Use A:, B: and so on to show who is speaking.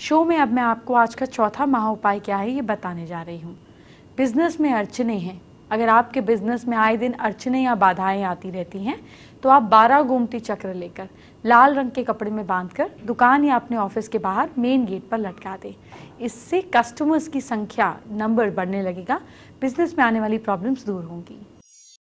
A: show में अब मैं आपको आज का चौथा महा उपाय क्या है ये बताने जा रही हूँ बिजनेस में अड़चने हैं अगर आपके बिजनेस में आए दिन अड़चने या बाधाएं आती रहती हैं तो आप बारह गोमती चक्र लेकर लाल रंग के कपड़े में बांधकर दुकान या अपने ऑफिस के बाहर मेन गेट पर लटका दें इससे कस्टमर्स की संख्या नंबर बढ़ने लगेगा बिजनेस में आने वाली प्रॉब्लम्स दूर होंगी